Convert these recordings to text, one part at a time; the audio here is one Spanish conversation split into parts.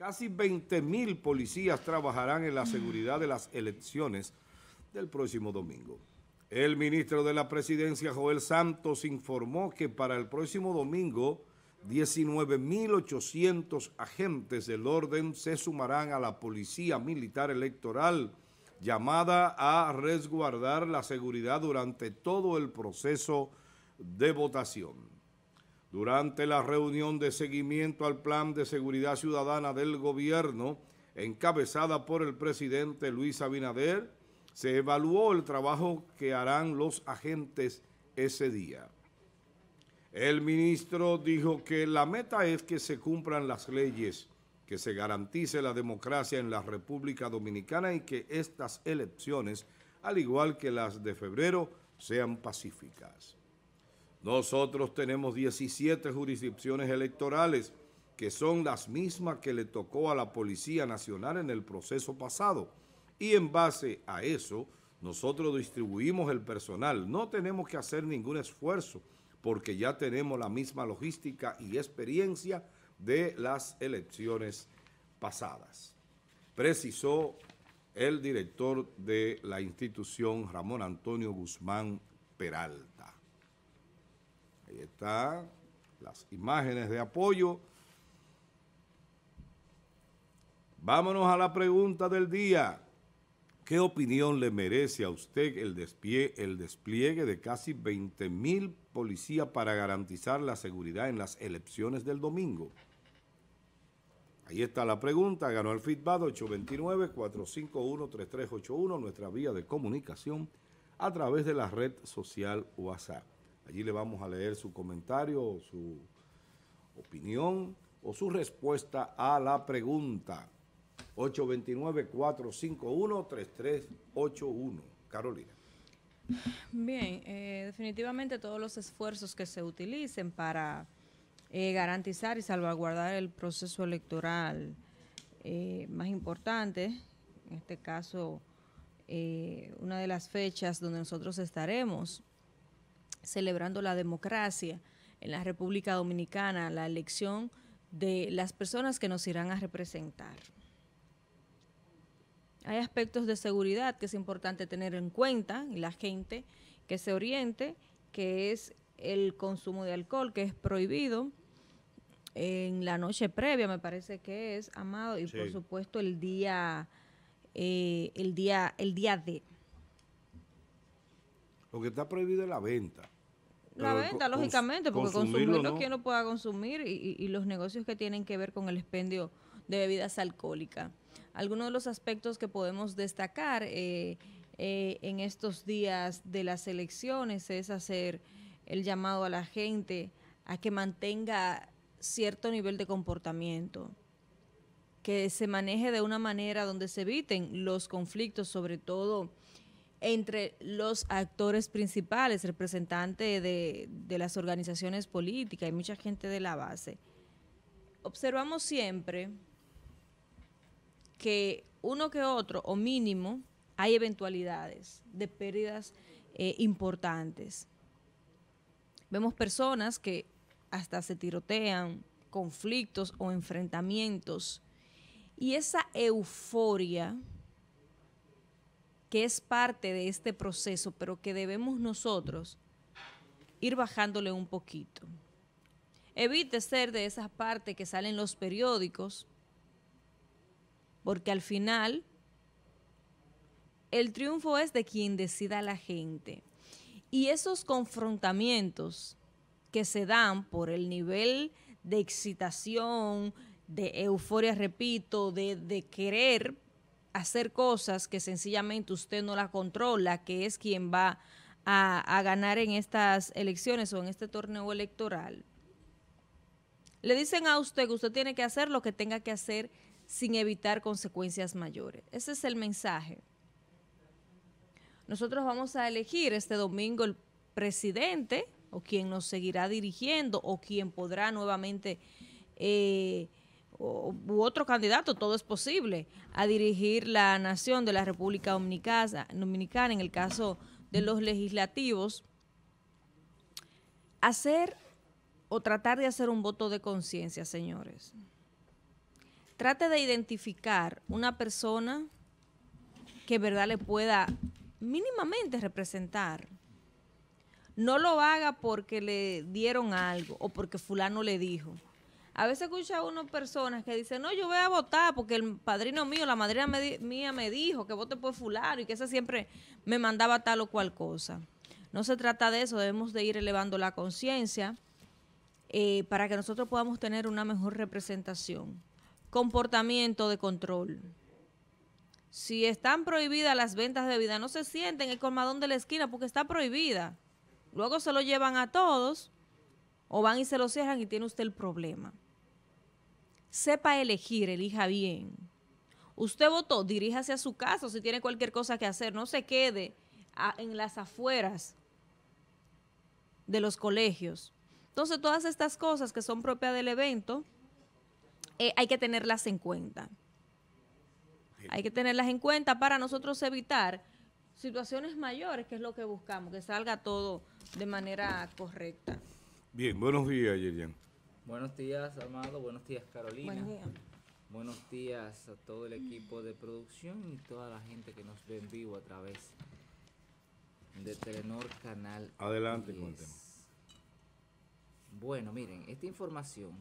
Casi 20 mil policías trabajarán en la mm. seguridad de las elecciones del próximo domingo. El ministro de la Presidencia, Joel Santos, informó que para el próximo domingo, 19.800 agentes del orden se sumarán a la Policía Militar Electoral, llamada a resguardar la seguridad durante todo el proceso de votación. Durante la reunión de seguimiento al Plan de Seguridad Ciudadana del Gobierno, encabezada por el presidente Luis Abinader, se evaluó el trabajo que harán los agentes ese día. El ministro dijo que la meta es que se cumplan las leyes, que se garantice la democracia en la República Dominicana y que estas elecciones, al igual que las de febrero, sean pacíficas. Nosotros tenemos 17 jurisdicciones electorales, que son las mismas que le tocó a la Policía Nacional en el proceso pasado. Y en base a eso, nosotros distribuimos el personal. No tenemos que hacer ningún esfuerzo porque ya tenemos la misma logística y experiencia de las elecciones pasadas. Precisó el director de la institución, Ramón Antonio Guzmán Peralta. Ahí están las imágenes de apoyo. Vámonos a la pregunta del día. ¿Qué opinión le merece a usted el despliegue, de casi 20 mil policías para garantizar la seguridad en las elecciones del domingo? Ahí está la pregunta, ganó el feedback 829-451-3381, nuestra vía de comunicación a través de la red social WhatsApp. Allí le vamos a leer su comentario, su opinión o su respuesta a la pregunta. 829-451-3381. Carolina. Bien, eh, definitivamente todos los esfuerzos que se utilicen para eh, garantizar y salvaguardar el proceso electoral eh, más importante, en este caso una de las fechas donde nosotros estaremos celebrando la democracia en la República Dominicana, la elección de las personas que nos irán a representar. Hay aspectos de seguridad que es importante tener en cuenta y la gente que se oriente, que es el consumo de alcohol, que es prohibido en la noche previa, me parece que es, Amado, y por supuesto el día, eh, el día, el día de. Lo que está prohibido es la venta. La venta, lógicamente, porque consumirlo no. quien no pueda consumir y, los negocios que tienen que ver con el expendio de bebidas alcohólicas. Algunos de los aspectos que podemos destacar eh, eh, en estos días de las elecciones es hacer el llamado a la gente a que mantenga cierto nivel de comportamiento, que se maneje de una manera donde se eviten los conflictos, sobre todo entre los actores principales, representantes de, las organizaciones políticas y mucha gente de la base, observamos siempre que uno que otro, o mínimo, hay eventualidades de pérdidas eh, importantes. Vemos personas que hasta se tirotean, conflictos o enfrentamientos. Y esa euforia que es parte de este proceso, pero que debemos nosotros ir bajándole un poquito. Evite ser de esas parte que salen los periódicos, porque al final el triunfo es de quien decida la gente. Y esos confrontamientos que se dan por el nivel de excitación, de euforia, repito, de, de querer hacer cosas que sencillamente usted no la controla, que es quien va a, ganar en estas elecciones o en este torneo electoral, le dicen a usted que usted tiene que hacer lo que tenga que hacer sin evitar consecuencias mayores. Ese es el mensaje. Nosotros vamos a elegir este domingo el presidente o quien nos seguirá dirigiendo o quien podrá nuevamente... Eh, u otro candidato, todo es posible, a dirigir la nación de la República Dominicana, en el caso de los legislativos, hacer o tratar de hacer un voto de conciencia, señores. Trate de identificar una persona que verdad le pueda mínimamente representar. No lo haga porque le dieron algo o porque fulano le dijo a veces escucha a unas personas que dicen, no, yo voy a votar porque el padrino mío, la madrina mía me dijo que vote por fulano y que esa siempre me mandaba tal o cual cosa. No se trata de eso, debemos de ir elevando la conciencia eh, para que nosotros podamos tener una mejor representación. Comportamiento de control. Si están prohibidas las ventas de bebida, no se sienten en el colmadón de la esquina porque está prohibida. Luego se lo llevan a todos o van y se lo cierran y tiene usted el problema. Sepa elegir, elija bien. Usted votó, diríjase a su casa si tiene cualquier cosa que hacer, no se quede en las afueras de los colegios. Entonces, todas estas cosas que son propias del evento, eh, hay que tenerlas en cuenta. Hay que tenerlas en cuenta para nosotros evitar situaciones mayores, que es lo que buscamos, que salga todo de manera correcta. Bien, buenos días, Yerian. Buenos días, Amado. Buenos días, Carolina. Buenos días a todo el equipo de producción y toda la gente que nos ve en vivo a través de Telenor Canal. Adelante, contemos. Bueno, miren, esta información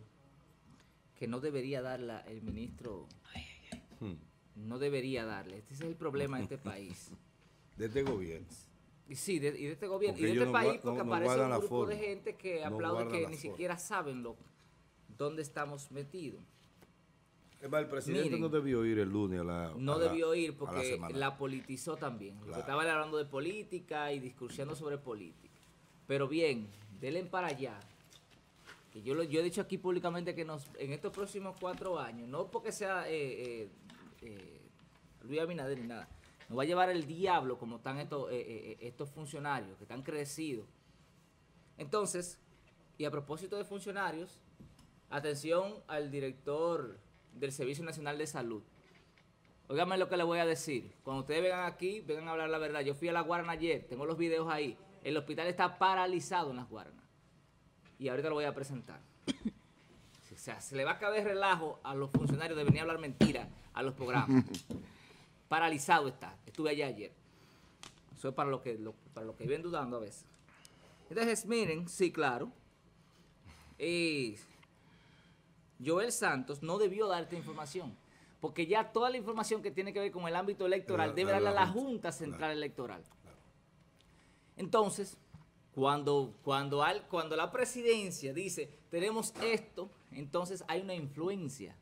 que no debería darla el ministro. Hmm. No debería darle. Este es el problema de este país. de este gobierno. Sí, y de este gobierno, y de este país, porque aparece un grupo de gente que aplaude que ni siquiera saben lo, dónde estamos metidos. Es más, el presidente no debió ir el lunes a la No debió ir porque la, politizó también. estaba hablando de política y discursiando sobre política. Pero bien, denle para allá. yo, he dicho aquí públicamente que nos, en estos próximos cuatro años, no porque sea eh, eh, eh, Luis Abinader ni nada, nos va a llevar el diablo como están eh, eh, eh, estos, funcionarios que están crecidos. Entonces, y a propósito de funcionarios, atención al director del Servicio Nacional de Salud. Óigame lo que le voy a decir. Cuando ustedes vengan aquí, vengan a hablar la verdad. Yo fui a la guarna ayer, tengo los videos ahí. El hospital está paralizado en las Guaranas. Y ahorita lo voy a presentar. O sea, se le va a caber relajo a los funcionarios de venir a hablar mentira a los programas. Paralizado está. Estuve allá ayer. Eso es para los que, lo, para que viven dudando a veces. Entonces, miren, sí, claro. Eh, Joel Santos no debió darte información. Porque ya toda la información que tiene que ver con el ámbito electoral debe darla a la Junta Central Electoral. Entonces, cuando, cuando, cuando la presidencia dice, tenemos esto, entonces hay una influencia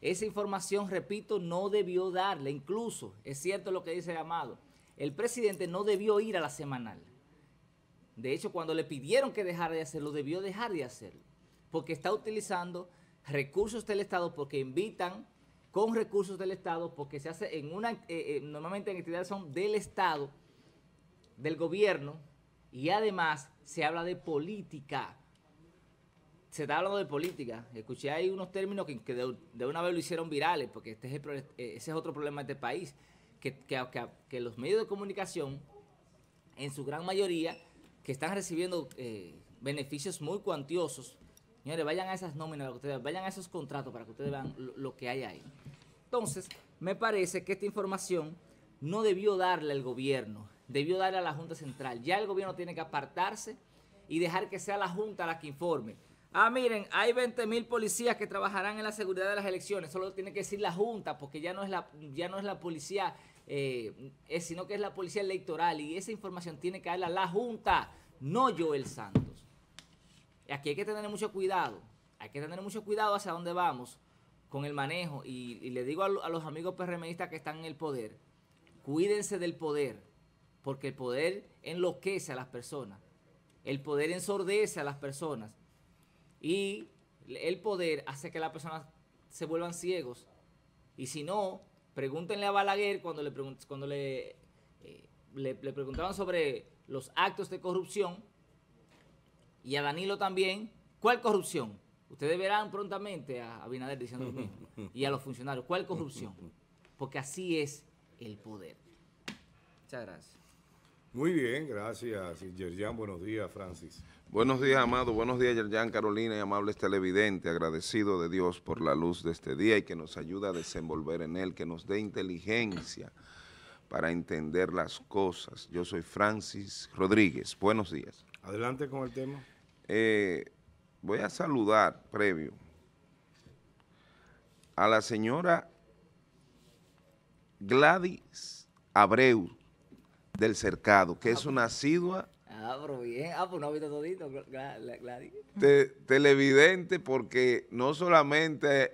esa información, repito, no debió darle. Incluso, es cierto lo que dice amado, el presidente no debió ir a la semanal. De hecho, cuando le pidieron que dejara de hacerlo, debió dejar de hacerlo. Porque está utilizando recursos del Estado, porque invitan con recursos del Estado, porque se hace en una, eh, eh, normalmente en entidades son del Estado, del gobierno, y además se habla de política se está hablando de política. Escuché ahí unos términos que, de, una vez lo hicieron virales, porque este es eh, ese es otro problema de este país, que, los medios de comunicación, en su gran mayoría, que están recibiendo eh, beneficios muy cuantiosos, señores, vayan a esas nóminas, que ustedes, vayan a esos contratos para que ustedes vean lo, que hay ahí. Entonces, me parece que esta información no debió darle al gobierno, debió darle a la Junta Central. Ya el gobierno tiene que apartarse y dejar que sea la Junta la que informe. Ah, miren, hay 20 mil policías que trabajarán en la seguridad de las elecciones. Solo tiene que decir la Junta, porque ya no es la, ya no es la policía, eh, sino que es la policía electoral. Y esa información tiene que darla la Junta, no Joel Santos. Aquí hay que tener mucho cuidado. Hay que tener mucho cuidado hacia dónde vamos con el manejo. Y, le digo a, a los amigos PRMistas que están en el poder, cuídense del poder, porque el poder enloquece a las personas. El poder ensordece a las personas. Y el poder hace que las personas se vuelvan ciegos. Y si no, pregúntenle a Balaguer cuando le, cuando le, eh, le, sobre los actos de corrupción y a Danilo también, ¿cuál corrupción? Ustedes verán prontamente a Abinader diciendo lo mismo y a los funcionarios, ¿cuál corrupción? Porque así es el poder. Muchas gracias. Muy bien, gracias, Yerjan. Buenos días, Francis. Buenos días, amado. Buenos días, Yerjan, Carolina y amables televidentes. Agradecido de Dios por la luz de este día y que nos ayuda a desenvolver en él, que nos dé inteligencia para entender las cosas. Yo soy Francis Rodríguez. Buenos días. Adelante con el tema. Eh, voy a saludar, previo, a la señora Gladys Abreu del Cercado, que es una asidua Ah, pero bien. Ah, pues no ha visto todito, televidente, porque no solamente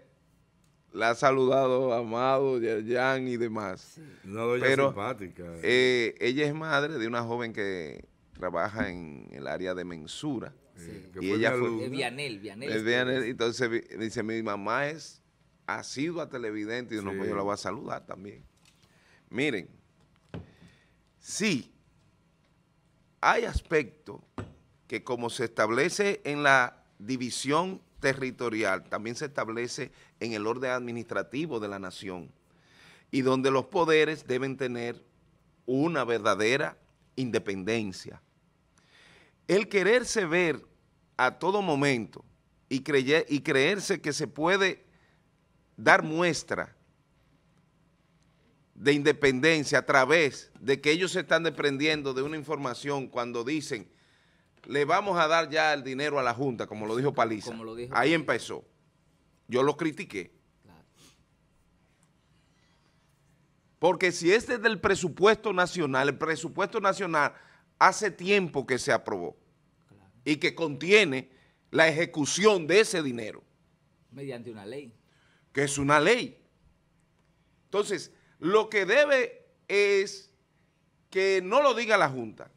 la ha saludado Amado, Yerjan y demás. Sí. Una doña pero, simpática. Eh, ella es madre de una joven que trabaja en el área de mensura. Sí. Y ella fue... Es Vianel, Vianel. Es Vianel. Entonces dice, mi mamá es asidua televidente y no, pues yo la voy a saludar también. Miren, sí, hay aspectos que como se establece en la división territorial, también se establece en el orden administrativo de la nación y donde los poderes deben tener una verdadera independencia. El quererse ver a todo momento y, y creerse que se puede dar muestra de independencia a través de que ellos se están desprendiendo de una información cuando dicen le vamos a dar ya el dinero a la Junta, como lo dijo Paliza. Ahí empezó. Yo lo critiqué. Porque si este es del presupuesto nacional, el presupuesto nacional hace tiempo que se aprobó y que contiene la ejecución de ese dinero. Mediante una ley. Que es una ley. Entonces, lo que debe es que no lo diga la Junta,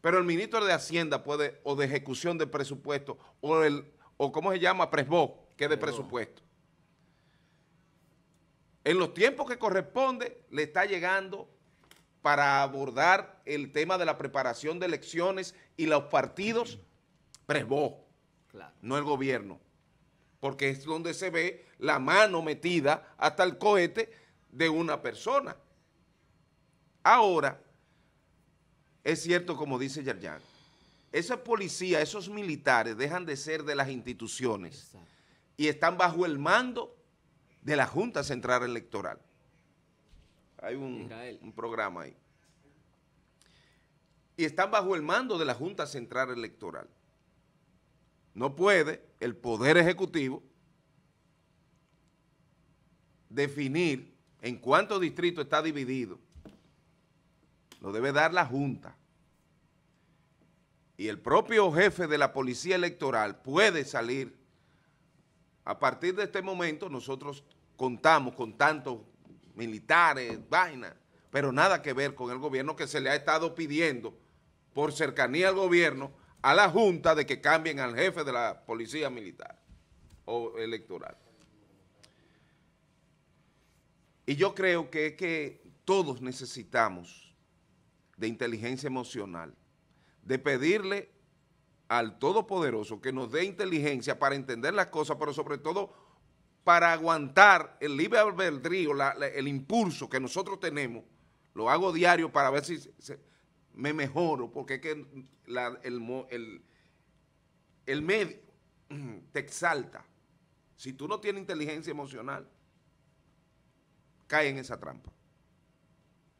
pero el ministro de Hacienda puede, o de ejecución de presupuesto, o el, o cómo se llama, Presbo, que es de presupuesto. En los tiempos que corresponde, le está llegando para abordar el tema de la preparación de elecciones y los partidos, Presbo, no el gobierno, porque es donde se ve la mano metida hasta el cohete de una persona. Ahora, es cierto como dice Yaryán, esa policía, esos militares dejan de ser de las instituciones y están bajo el mando de la Junta Central Electoral. Hay un, un programa ahí. Y están bajo el mando de la Junta Central Electoral. No puede el Poder Ejecutivo definir en cuántos distrito está dividido. Lo debe dar la Junta. Y el propio jefe de la Policía Electoral puede salir. A partir de este momento nosotros contamos con tantos militares, vainas, pero nada que ver con el gobierno que se le ha estado pidiendo por cercanía al gobierno a la Junta de que cambien al jefe de la Policía Militar o Electoral. Y yo creo que es que todos necesitamos de inteligencia emocional, de pedirle al Todopoderoso que nos dé inteligencia para entender las cosas, pero sobre todo para aguantar el libre albedrío, el impulso que nosotros tenemos. Lo hago diario para ver si me mejoro, porque es que el medio te exalta. Si tú no tienes inteligencia emocional, cae en esa trampa.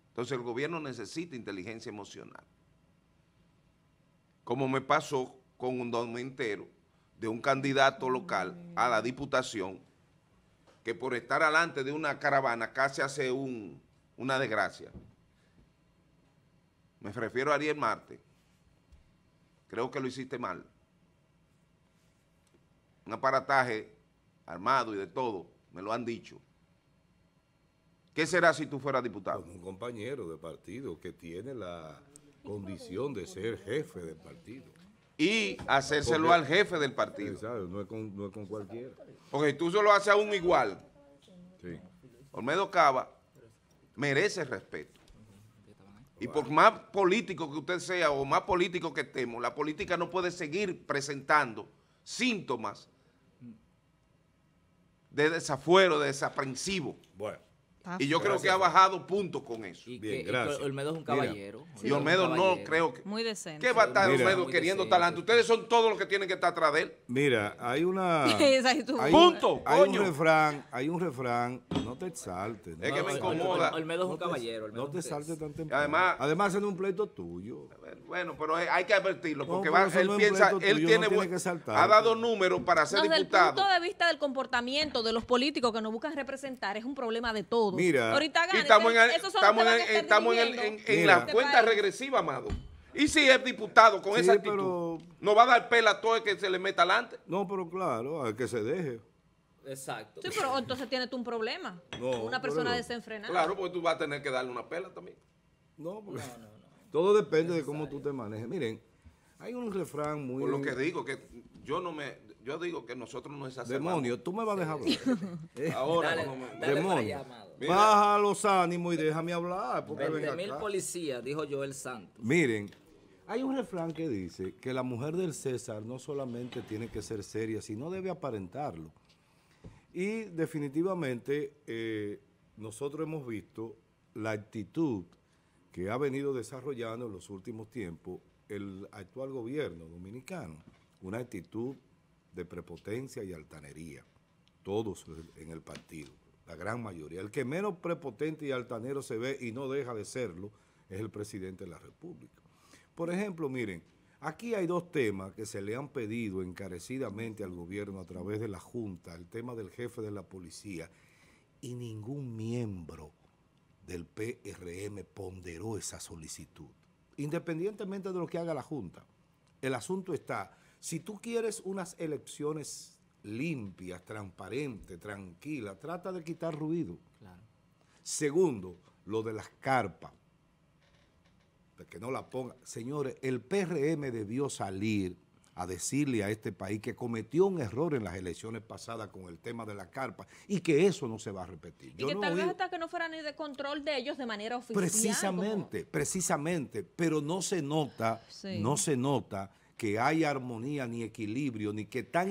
Entonces el gobierno necesita inteligencia emocional. Como me pasó con un don entero de un candidato local a la diputación que por estar alante de una caravana casi hace una desgracia. Me refiero a Ariel Marte. Creo que lo hiciste mal. Un aparataje armado y de todo, me lo han dicho. ¿Qué será si tú fueras diputado? un compañero de partido que tiene la condición de ser jefe del partido. Y hacérselo al jefe del partido. No, es con, no cualquiera. Porque tú solo haces a un igual, Olmedo Cava merece respeto. Y por más político que usted sea o más político que estemos, la política no puede seguir presentando síntomas de desafuero, de desaprensivo. Bueno. Y yo creo que ha bajado puntos con eso. Bien, gracias. Olmedo es un caballero. y Olmedo no creo que. Muy decente. ¿Qué va a estar Olmedo queriendo talante? Ustedes son todos los que tienen que estar atrás de él. Mira, hay una. hay, punto. Hay un refrán, hay un refrán, no te exaltes. es que me incomoda. Olmedo es un caballero. No te exaltes tan Además, además es un pleito tuyo. Bueno, pero eh, hay que advertirlo, porque él piensa, él tiene, ha dado números para ser diputado. Desde el punto de vista del comportamiento de los políticos que nos buscan representar, es un problema de todos. Mira, Estamos en, estamos en, la cuenta este regresiva, amado. Y si es diputado con esa actitud, no va a dar pela a todo el que se le meta adelante. No, pero claro, al que se deje. Exacto. Sí, pero entonces tienes tú un problema. una persona desenfrenada. Claro, porque tú vas a tener que darle una pela también. No, no, no, todo depende de cómo tú te manejes. Miren, hay un refrán muy... Por lo que digo, que yo no me... Yo digo que nosotros no es Demonio, tú me vas a dejar hablar. Ahora, no me... Baja los ánimos y déjame hablar. Porque policías, dijo Joel Santos. Miren, hay un refrán que dice que la mujer del César no solamente tiene que ser seria, sino debe aparentarlo. Y definitivamente eh, nosotros hemos visto la actitud que ha venido desarrollando en los últimos tiempos el actual gobierno dominicano, una actitud de prepotencia y altanería, todos en el partido la gran mayoría. El que menos prepotente y altanero se ve y no deja de serlo es el presidente de la República. Por ejemplo, miren, aquí hay dos temas que se le han pedido encarecidamente al gobierno a través de la Junta, el tema del jefe de la policía, y ningún miembro del PRM ponderó esa solicitud, independientemente de lo que haga la Junta. El asunto está, si tú quieres unas elecciones limpia, transparente, tranquila, Trata de quitar ruido. Segundo, lo de las carpas. que no la ponga Señores, el PRM debió salir a decirle a este país que cometió un error en las elecciones pasadas con el tema de la carpa y que eso no se va a repetir. Y que tal vez hasta que no fuera ni de control de ellos de manera oficial. Precisamente, precisamente, pero no se nota, no se nota que hay armonía ni equilibrio, ni que están,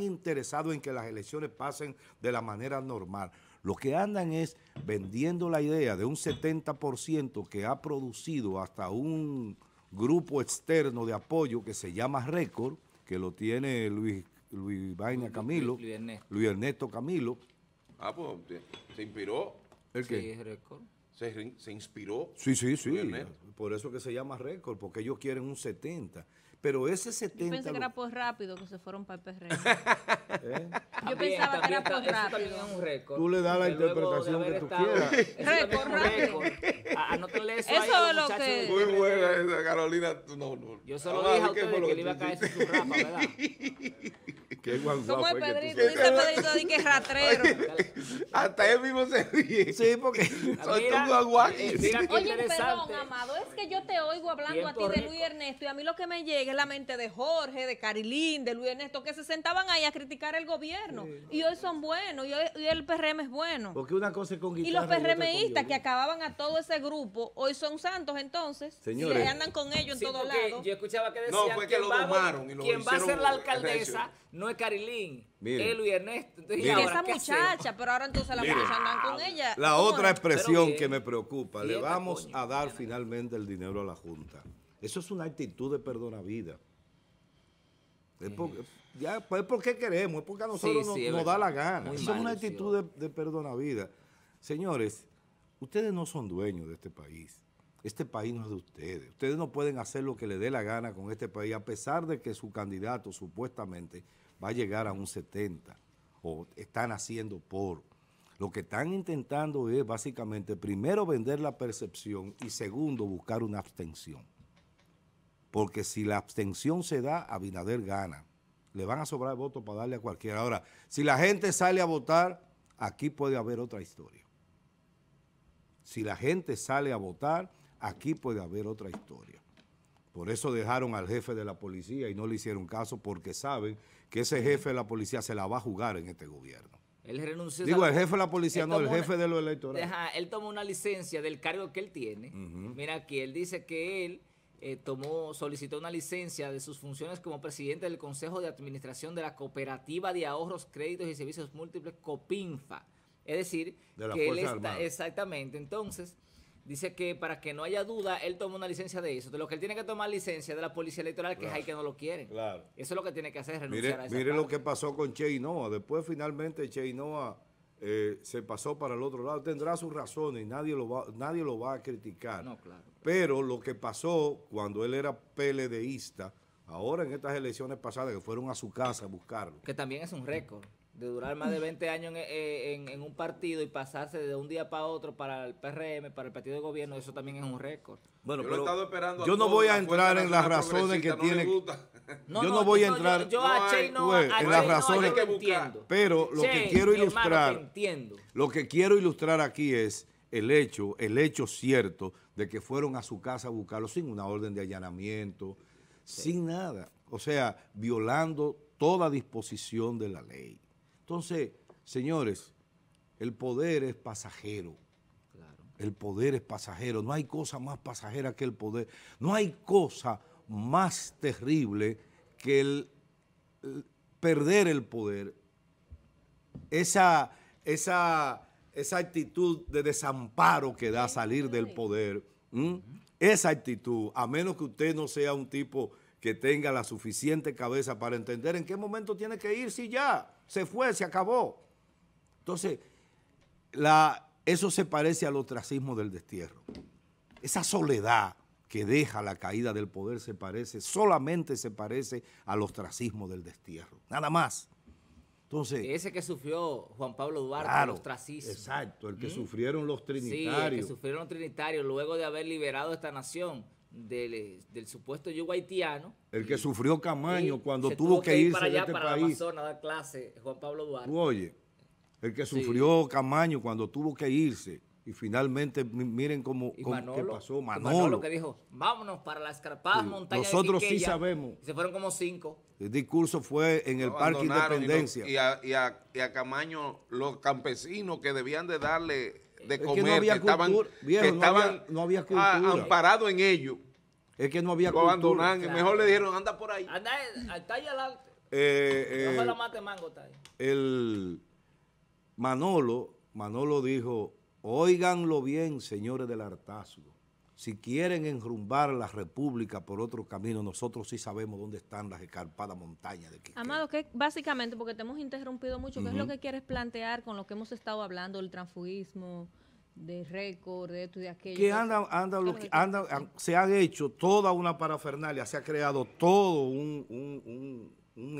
interesados en que las elecciones pasen de la manera normal. Lo que andan es vendiendo la idea de un 70% que ha producido hasta un grupo externo de apoyo que se llama Récord, que lo tiene Luis, Luis Vaina Camilo, Luis, Ernesto. Camilo. Ah, pues eh, se inspiró. ¿El qué? Sí, Récord. Se, se, inspiró. Sí, sí, sí. Por eso que se llama Récord, porque ellos quieren un 70%. Pero ese 70... Yo pensé que era por rápido que se fueron para el PRM. Yo pensaba que era por rápido. un récord. Tú le das la interpretación que tú quieras. Récord, récord. Anótale eso es lo que... Muy buena esa, Carolina. Yo solo dije a usted que le iba a caer su rapa, ¿verdad? Qué el ¿Cómo es Pedrito? Dice Pedrito de que es ratero. Hasta él mismo se ríe. Sí, porque. Eh, Oye, perdón, amado. Es que yo te oigo hablando a ti de Luis Ernesto y a mí lo que me llega es la mente de Jorge, de Carilín, de Luis Ernesto, que se sentaban ahí a criticar el gobierno. Y hoy son buenos. Y el PRM es bueno. Porque una cosa es con Y los PRMistas que acababan a todo ese grupo, hoy son santos entonces. Señores. Y andan con ellos en todos lados. Yo escuchaba que decían no, fue que, lo va, domaron quien va a ser la alcaldesa no es Carilín, él y Ernesto. y esa muchacha, pero ahora entonces la Mire. andan con ella. La otra expresión que me preocupa, le vamos a dar finalmente el dinero a la Junta. Eso es una actitud de perdonavida. Pues, es porque, queremos, es porque a nosotros nos, da la gana. es una actitud de, perdona perdonavida. Señores, ustedes no son dueños de este país. Este país no es de ustedes. Ustedes no pueden hacer lo que les dé la gana con este país, a pesar de que su candidato supuestamente va a llegar a un 70 o están haciendo por. Lo que están intentando es básicamente, primero, vender la percepción y segundo, buscar una abstención. Porque si la abstención se da, Abinader gana. Le van a sobrar votos para darle a cualquiera. Ahora, si la gente sale a votar, aquí puede haber otra historia. Si la gente sale a votar, aquí puede haber otra historia. Por eso dejaron al jefe de la policía y no le hicieron caso porque saben que ese jefe de la policía se la va a jugar en este gobierno. Él renunció. Digo, el jefe de la policía, no, el jefe de los electorales. él tomó una licencia del cargo que él tiene. Mira aquí, él dice que él eh, tomó, solicitó una licencia de sus funciones como presidente del Consejo de Administración de la Cooperativa de Ahorros, Créditos y Servicios Múltiples, COPINFA. Es decir, que él está, exactamente, entonces, Dice que para que no haya duda, él toma una licencia de eso. De lo que él tiene que tomar licencia de la policía electoral, que es ahí que no lo quieren. Eso es lo que tiene que hacer, renunciar a Mire lo que pasó con Che Después, finalmente, Che eh, se pasó para el otro lado. Tendrá sus razones y nadie lo va, nadie lo va a criticar. No, Pero lo que pasó cuando él era PLDista, ahora en estas elecciones pasadas, que fueron a su casa a buscarlo. Que también es un récord de durar más de 20 años eh, en, un partido y pasarse de un día para otro para el PRM, para el partido de gobierno, eso también es un récord. Bueno, yo esperando yo no voy a entrar en las razones que tiene. yo no, voy a entrar en las razones que Pero lo que quiero ilustrar, entiendo. lo que quiero ilustrar aquí es el hecho, el hecho cierto de que fueron a su casa a buscarlo sin una orden de allanamiento, sin nada. O sea, violando toda disposición de la ley. Entonces, señores, el poder es pasajero. El poder es pasajero. No hay cosa más pasajera que el poder. No hay cosa más terrible que el, perder el poder. Esa, esa, actitud de desamparo que da salir del poder. Esa actitud, a menos que usted no sea un tipo que tenga la suficiente cabeza para entender en qué momento tiene que ir, si ya, se fue, se acabó. Entonces, la, eso se parece al ostracismo del destierro. Esa soledad que deja la caída del poder se parece, solamente se parece al ostracismo del destierro, nada más. Entonces, ese que sufrió Juan Pablo Duarte, los el ostracismo. Exacto, el que ¿Mm? sufrieron los trinitarios. el que sufrieron los trinitarios luego de haber liberado esta nación eh, del, supuesto yo El que sufrió Camaño cuando tuvo que, irse para allá, este a dar clase, Juan Pablo Duarte. Oye, el que sufrió Camaño cuando tuvo que irse. Y finalmente, miren cómo, pasó. Manolo. que dijo, vámonos para las escarpadas montañas Nosotros sí sabemos. se fueron como cinco. El discurso fue en el Parque Independencia. Y, y, a, Camaño, los campesinos que debían de darle de comer, estaban, no había, en ello es que no había Lo abandonan. Mejor le dijeron, anda por ahí. Anda, está ahí adelante. Eh, la eh, mate mango, está ahí. El Manolo, Manolo dijo, oiganlo bien, señores del hartazgo. Si quieren enrumbar la república por otro camino, nosotros sí sabemos dónde están las escarpadas montañas de Amado, que básicamente, porque te hemos interrumpido mucho, ¿qué es lo que quieres plantear con lo que hemos estado hablando, el transfugismo, de récord, de esto y de aquello. Que ah, se han hecho toda una parafernalia, se ha creado todo un,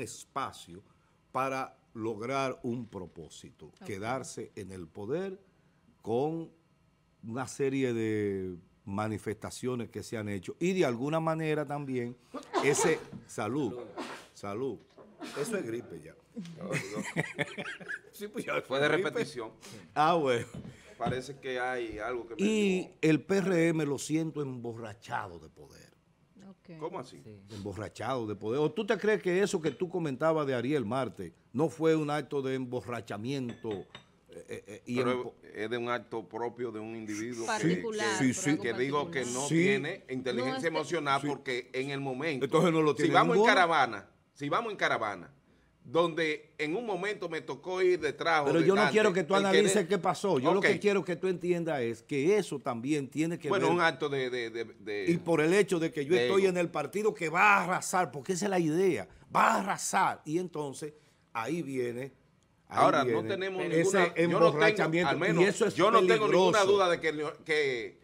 espacio para lograr un propósito, quedarse en el poder con una serie de manifestaciones que se han hecho y de alguna manera también ese salud, salud, eso es gripe ya pues fue de repetición. Ah, bueno. Parece que hay algo que Y el PRM lo siento emborrachado de poder. ¿Cómo así? Emborrachado de poder. ¿O tú te crees que eso que tú comentabas de Ariel Marte no fue un acto de emborrachamiento? Eh, eh, eh, y Pero es de un acto propio de un individuo que, que digo que no tiene inteligencia emocional porque en el momento... Entonces no lo tiene Si vamos en caravana, si vamos en caravana donde en un momento me tocó ir detrás. Pero yo no quiero que tú analices qué pasó. Yo lo que quiero que tú entiendas es que eso también tiene que bueno, ver... un acto de, Y por el hecho de que yo estoy en el partido que va a arrasar, porque esa es la idea, va a arrasar. Y entonces ahí viene... Ahora, no tenemos ninguna... Yo no tengo, yo no tengo ninguna duda de que... que,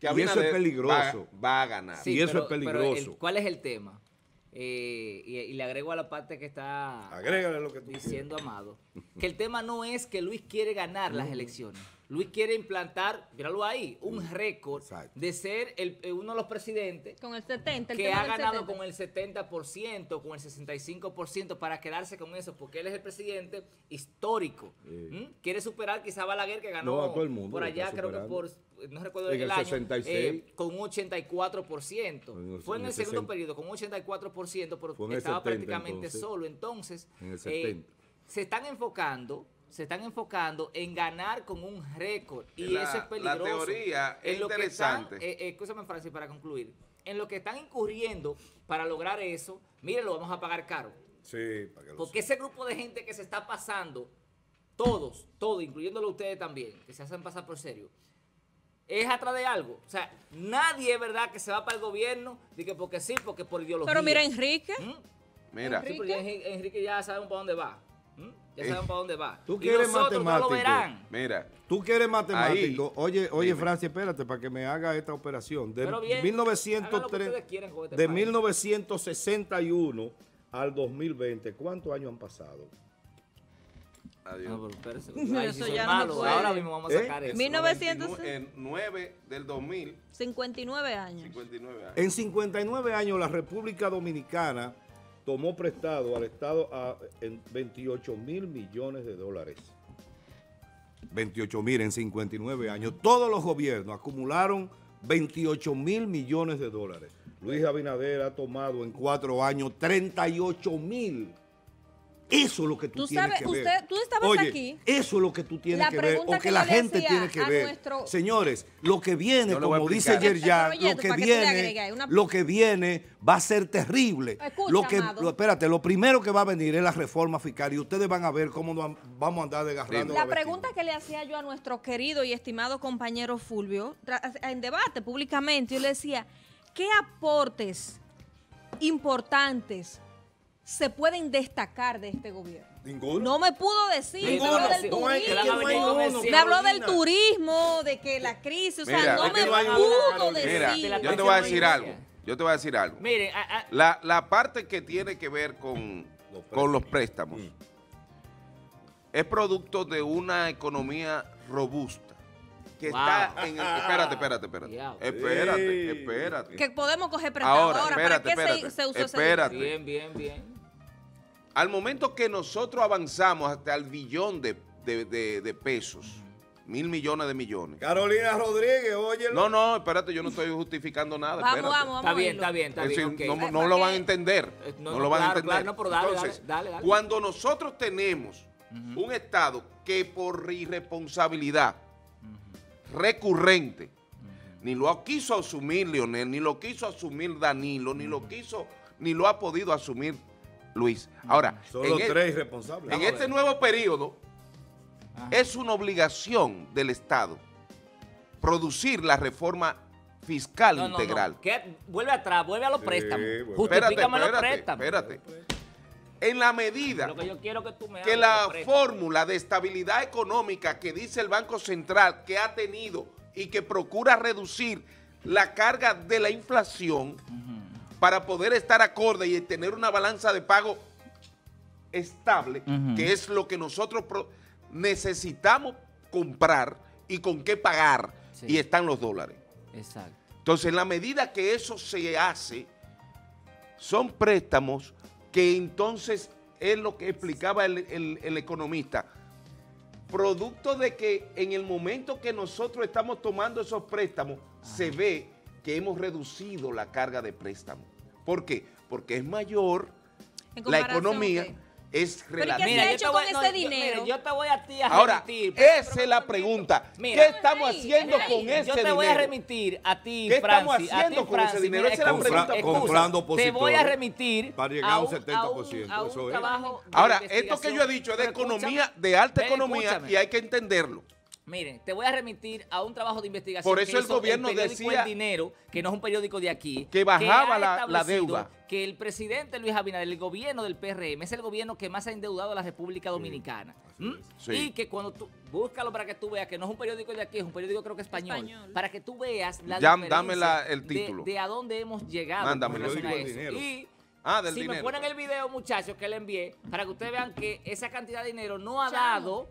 y eso es peligroso. Va, a ganar. y eso es peligroso. ¿Cuál es el tema? Eh, y, le agrego a la parte que está diciendo Amado, que el tema no es que Luis quiere ganar las elecciones. Luis quiere implantar, míralo ahí, un récord de ser eh, uno de los presidentes que ha ganado con el 70%, con el 65% para quedarse con eso, porque él es el presidente histórico. Quiere superar quizá Balaguer que ganó por allá, creo que por, no recuerdo el, eh, con un 84%. Fue en el, segundo periodo con un 84%, pero estaba prácticamente solo. Entonces, eh, se están enfocando se están enfocando en ganar con un récord. Y eso es peligroso. La teoría es interesante. Eh, eh, escúchame, Francis, para concluir. En lo que están incurriendo para lograr eso, mire, lo vamos a pagar caro. Sí, para que Porque ese grupo de gente que se está pasando, todos, todos, incluyéndolo ustedes también, que se hacen pasar por serio, es atrás de algo. O sea, nadie es verdad que se va para el gobierno, porque sí, porque por ideología. Pero mira, Enrique. ¿Mm? Mira. Enrique. Enrique ya sabemos para dónde va. Ya saben eh, para dónde va. Tú quieres matemático. Mira. Tú quieres matemático. oye, oye Francia, espérate para que me haga esta operación. De, 1903, este de 1961 al 2020, ¿cuántos años han pasado? Adiós. Ah, no, Ahora mismo vamos a ¿Eh? sacar eso En 9 del 2000. 59 años. En 59 años la República Dominicana tomó prestado al Estado a 28 mil millones de dólares. 28 mil en 59 años. Todos los gobiernos acumularon 28 mil millones de dólares. Luis Abinader ha tomado en cuatro años 38 mil eso es lo que tú, tienes que ver. Tú estabas aquí. Eso es lo que tú tienes que ver o que, la gente tiene que ver. Señores, lo que viene, como dice Yerjan, lo que viene, lo que viene va a ser terrible. Escucha, lo espérate, lo primero que va a venir es la reforma fiscal y ustedes van a ver cómo vamos a andar desgarrando. La, la pregunta que le hacía yo a nuestro querido y estimado compañero Fulvio en debate públicamente, yo le decía, ¿qué aportes importantes se pueden destacar de este gobierno? Ninguno. No me pudo decir. Me habló del turismo, me habló del turismo, de que la crisis, o sea, no me pudo decir. Mira, yo te voy a decir algo. Yo te voy a decir algo. Mire, la, la, parte que tiene que ver con los préstamos, con los préstamos mm. es producto de una economía robusta que está en el, espérate, espérate, espérate. Espérate, espérate. Que podemos coger préstamos. Ahora, espérate, ¿Para qué espérate, se, se usó Espérate. bien, bien, bien. Al momento que nosotros avanzamos hasta el billón de, pesos, mil millones de millones. Carolina Rodríguez, oye. No, no, espérate, yo no estoy justificando nada. Vamos, vamos, vamos. Está bien, está bien, está bien. no, pues lo van a entender. Eh, no, lo van a entender. cuando nosotros tenemos un Estado que por irresponsabilidad recurrente, ni lo quiso asumir Leonel, ni lo quiso asumir Danilo, ni lo quiso, ni lo ha podido asumir Luis. Ahora, mm, en, e-, tres en este nuevo periodo ah. es una obligación del Estado producir la reforma fiscal integral. No. Vuelve atrás, vuelve a los préstamos. Justifícame los préstamos. Espérate. En la medida que, la fórmula de estabilidad económica que dice el Banco Central que ha tenido y que procura reducir la carga de la inflación, para poder estar acorde y tener una balanza de pago estable, que es lo que nosotros necesitamos comprar y con qué pagar. Y están los dólares. Exacto. Entonces, en la medida que eso se hace, son préstamos que entonces es lo que explicaba el, economista. Producto de que en el momento que nosotros estamos tomando esos préstamos, se ve que hemos reducido la carga de préstamo. ¿Por qué? Porque es mayor la economía. Es relativa. ¿Pero qué ha hecho con ese dinero? Yo, te voy a ti a Ahora, remitir. Ahora, esa es la pregunta. ¿Qué estamos haciendo con ese dinero? Yo te voy a remitir a ti, ¿Qué Francis, estamos haciendo con ese dinero? Esa es la pregunta. comprando te voy a ¿eh? remitir para llegar a un, 70%. eso es. Ahora, esto que yo he dicho es de economía, de alta economía, y hay que entenderlo. Miren, te voy a remitir a un trabajo de investigación. Por eso el gobierno decía. dinero, que no es un periódico de aquí. Que bajaba la, deuda. Que el presidente Luis Abinader, el gobierno del PRM, es el gobierno que más ha endeudado a la República Dominicana. Y que cuando tú. Búscalo para que tú veas que no es un periódico de aquí, es un periódico creo que español. Para que tú veas la. dame el título. De, a dónde hemos llegado. Mándame el dinero. Y, ah, si me ponen el video, muchachos, que le envié, para que ustedes vean que esa cantidad de dinero no ha dado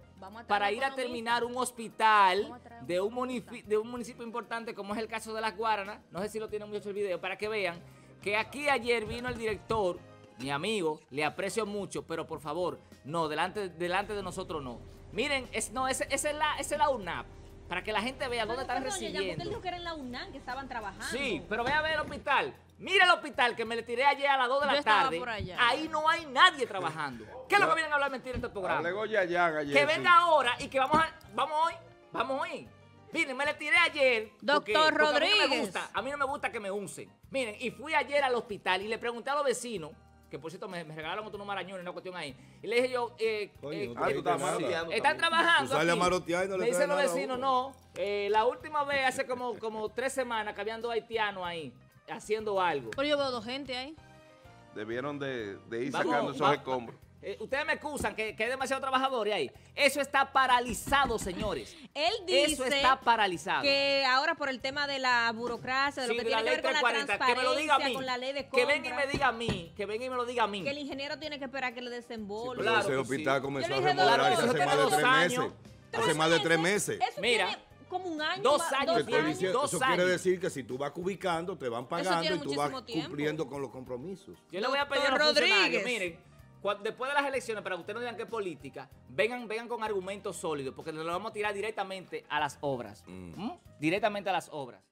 para ir a terminar un hospital de un, municipio, importante como es el caso de Las Guaranas. No sé si lo tienen mucho el video, para que vean que aquí ayer vino el director, mi amigo, le aprecio mucho, pero por favor, no, delante, delante de nosotros no. Miren, es, no, esa es la, es la UNAP. Para que la gente vea dónde están recibiendo. dijo que era en la UNAM que estaban trabajando. Sí, pero ve a ver el hospital. Mira el hospital que me le tiré ayer a las 2 de la tarde. Ahí no hay nadie trabajando. ¿Qué es lo que vienen a hablar mentiras en este programa? que venga ahora y que vamos a, vamos hoy, vamos hoy. Miren, me le tiré ayer. Doctor Rodríguez. a, mí no me gusta, a mí no me gusta que me uncen. Miren, y fui ayer al hospital y le pregunté a los vecinos, que por cierto me, regalaron otro marañón, una cuestión ahí. Y le dije yo, eh, eh, eh están trabajando. le, dicen los vecinos, no. Eh, la última vez, hace como, como tres semanas que habían dos haitianos ahí haciendo algo. Pero yo veo dos gente ahí. Debieron de, ir sacando esos escombros. Eh, ustedes me excusan que, que hay demasiado trabajadores ahí. Eso está paralizado, señores. Él dice Eso está paralizado. que ahora por el tema de la burocracia, de lo que tiene que ver con la transparencia, que con la ley de compra, Que venga y me diga a mí, que venga y me lo diga a mí. Que el ingeniero tiene que esperar que le desembolse. claro, ese hospital comenzó a remodelar hace más de tres meses. Hace más de tres meses. Mira, como un año. Dos años. Dos eso quiere decir que si tú vas ubicando, te van pagando y tú vas cumpliendo con los compromisos. Yo le voy a pedir a Rodríguez. miren, después de las elecciones, para que ustedes no digan qué política, vengan, vengan con argumentos sólidos, porque nos lo vamos a tirar directamente a las obras. Mm. ¿Mm? Directamente a las obras.